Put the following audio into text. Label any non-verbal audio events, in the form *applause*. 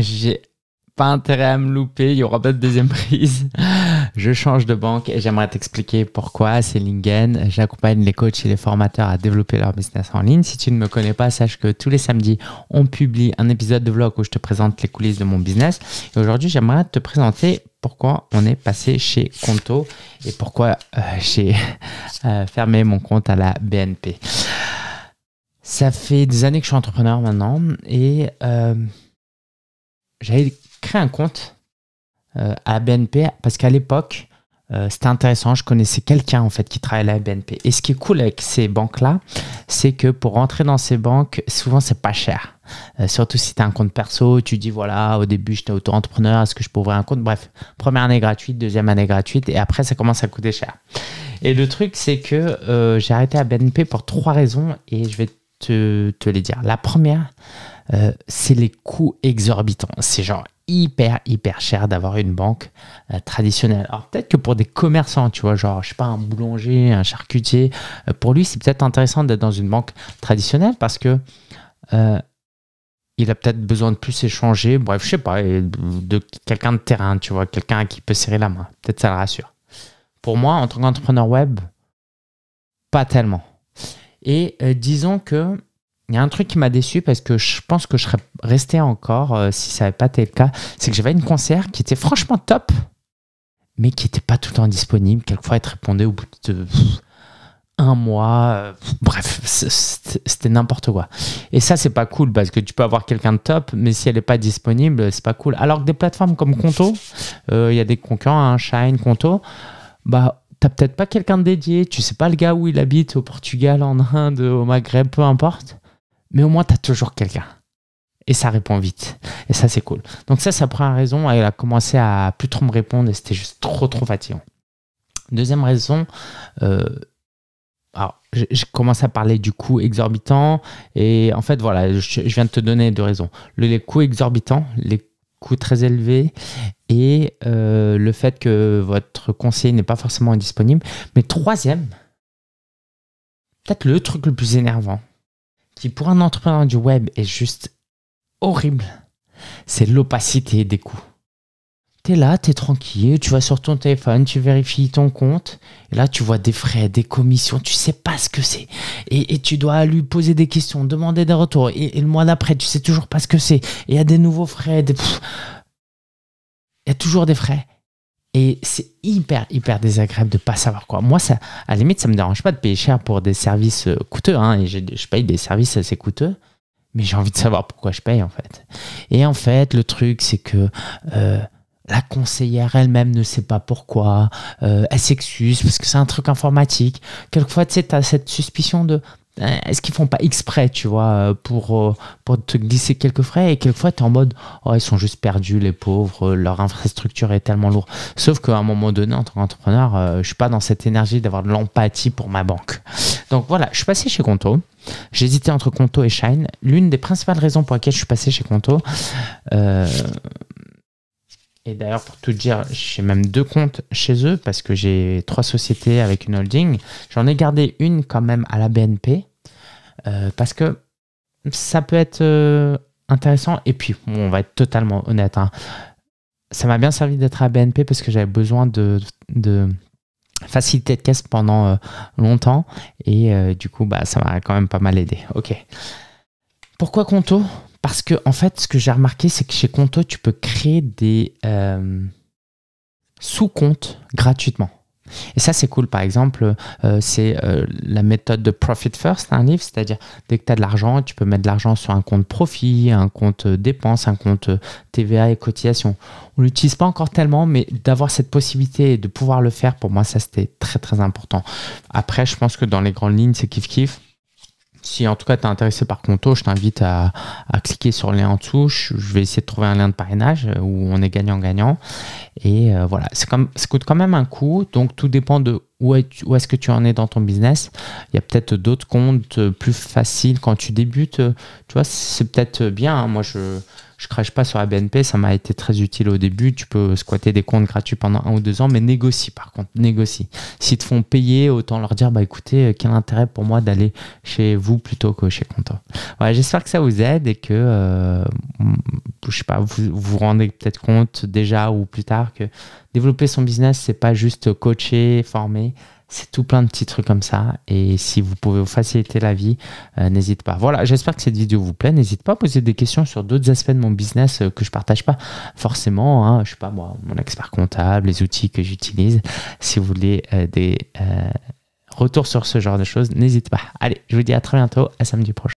j'ai pas intérêt à me louper, il y aura pas de deuxième prise. *laughs* Je change de banque et j'aimerais t'expliquer pourquoi. C'est Lingen. J'accompagne les coachs et les formateurs à développer leur business en ligne. Si tu ne me connais pas, sache que tous les samedis, on publie un épisode de vlog où je te présente les coulisses de mon business. Et aujourd'hui, j'aimerais te présenter pourquoi on est passé chez Conto et pourquoi euh, *laughs* j'ai euh, fermé mon compte à la BNP. Ça fait des années que je suis entrepreneur maintenant et euh, j'avais créé un compte euh, à BNP parce qu'à l'époque, euh, c'était intéressant. Je connaissais quelqu'un en fait qui travaillait à BNP. Et ce qui est cool avec ces banques-là, c'est que pour rentrer dans ces banques, souvent c'est pas cher. Euh, surtout si tu as un compte perso, tu dis voilà, au début j'étais auto-entrepreneur, est-ce que je peux ouvrir un compte Bref, première année gratuite, deuxième année gratuite, et après ça commence à coûter cher. Et le truc, c'est que j'ai arrêté à BNP pour trois raisons et je vais te, te les dire. La première, euh, c'est les coûts exorbitants. C'est genre hyper, hyper cher d'avoir une banque euh, traditionnelle. Alors peut-être que pour des commerçants, tu vois, genre, je sais pas, un boulanger, un charcutier, euh, pour lui, c'est peut-être intéressant d'être dans une banque traditionnelle parce que il a peut-être besoin de plus échanger, bref, je sais pas, de quelqu'un de terrain, tu vois, quelqu'un qui peut serrer la main. Peut-être ça le rassure. Pour moi, en tant qu'entrepreneur web, pas tellement. Et disons que il y a un truc qui m'a déçu parce que je pense que je serais resté encore euh, si ça n'avait pas été le cas. C'est que j'avais une concert qui était franchement top, mais qui n'était pas tout le temps disponible. Quelquefois, elle te répondait au bout de un mois. Euh, bref, c'était n'importe quoi. Et ça, c'est pas cool parce que tu peux avoir quelqu'un de top, mais si elle n'est pas disponible, c'est pas cool. Alors que des plateformes comme Conto, euh, il y a des concurrents, hein, Shine, Conto, bah n'as peut-être pas quelqu'un de dédié, tu sais pas le gars où il habite, au Portugal, en Inde, au Maghreb, peu importe mais au moins tu as toujours quelqu'un. Et ça répond vite. Et ça, c'est cool. Donc ça, ça prend première raison, elle a commencé à plus trop me répondre et c'était juste trop, trop fatigant. Deuxième raison, euh, alors j'ai commencé à parler du coût exorbitant et en fait, voilà, je, viens de te donner deux raisons. Le, les coûts exorbitants, les coûts très élevés et euh, le fait que votre conseil n'est pas forcément disponible. Mais troisième, peut-être le truc le plus énervant, qui pour un entrepreneur du web est juste horrible, c'est l'opacité des coûts. T'es là, t'es tranquille, tu vas sur ton téléphone, tu vérifies ton compte, et là tu vois des frais, des commissions, tu sais pas ce que c'est. Et, tu dois lui poser des questions, demander des retours, et, le mois d'après, tu sais toujours pas ce que c'est. Et il y a des nouveaux frais, des... Il y a toujours des frais. Et c'est hyper, hyper désagréable de ne pas savoir quoi. Moi, ça, à la limite, ça ne me dérange pas de payer cher pour des services euh, coûteux. Hein, et je, paye des services assez coûteux. Mais j'ai envie de savoir pourquoi je paye, en fait. Et en fait, le truc, c'est que euh, la conseillère elle-même ne sait pas pourquoi. Euh, elle s'excuse parce que c'est un truc informatique. Quelquefois, tu sais, as cette suspicion de euh, est-ce qu'ils font pas exprès, tu vois, euh, pour, euh, pour te glisser quelques frais Et quelquefois, tu es en mode, oh, ils sont juste perdus, les pauvres, leur infrastructure est tellement lourde. Sauf qu'à un moment donné, en tant qu'entrepreneur, je suis pas dans cette énergie d'avoir de l'empathie pour ma banque. Donc voilà, je suis passé chez Conto. J'hésitais entre Conto et Shine. L'une des principales raisons pour lesquelles je suis passé chez Conto, euh, et d'ailleurs, pour tout dire, j'ai même deux comptes chez eux parce que j'ai trois sociétés avec une holding. J'en ai gardé une quand même à la BNP euh, parce que ça peut être euh, intéressant. Et puis, on va être totalement honnête. Hein. Ça m'a bien servi d'être à BNP parce que j'avais besoin de, de facilité de caisse pendant euh, longtemps. Et du coup, bah, ça m'a quand même pas mal aidé. Ok. Pourquoi Conto parce que, en fait, ce que j'ai remarqué, c'est que chez Conto, tu peux créer des euh, sous-comptes gratuitement. Et ça, c'est cool. Par exemple, euh, c'est euh, la méthode de Profit First, un livre, c'est-à-dire dès que tu as de l'argent, tu peux mettre de l'argent sur un compte profit, un compte dépenses, un compte TVA et cotisation. On ne l'utilise pas encore tellement, mais d'avoir cette possibilité et de pouvoir le faire, pour moi, ça c'était très très important. Après, je pense que dans les grandes lignes, c'est kiff kiff si en tout cas tu es intéressé par Conto, je t'invite à, cliquer sur le lien en dessous. Je, vais essayer de trouver un lien de parrainage euh, où on est gagnant-gagnant. Et euh, voilà, comme, ça coûte quand même un coût. Donc tout dépend de où, est-ce que tu en es dans ton business. Il y a peut-être d'autres comptes euh, plus faciles quand tu débutes. Tu vois, c'est peut-être bien. Hein. Moi, je, je crache pas sur la BNP, ça m'a été très utile au début. Tu peux squatter des comptes gratuits pendant un ou deux ans, mais négocie par contre, négocie. S'ils te font payer, autant leur dire bah écoutez, euh, quel intérêt pour moi d'aller chez vous plutôt que chez Conto j'espère que ça vous aide et que euh, je sais pas, vous vous rendez peut-être compte déjà ou plus tard que développer son business, c'est pas juste coacher, former c'est tout plein de petits trucs comme ça. Et si vous pouvez vous faciliter la vie, euh, n'hésitez pas. Voilà, j'espère que cette vidéo vous plaît. N'hésitez pas à poser des questions sur d'autres aspects de mon business euh, que je partage pas forcément. je hein. je sais pas moi, mon expert comptable, les outils que j'utilise. Si vous voulez euh, des retours sur ce genre de choses, n'hésitez pas. Allez, je vous dis à très bientôt, à samedi prochain.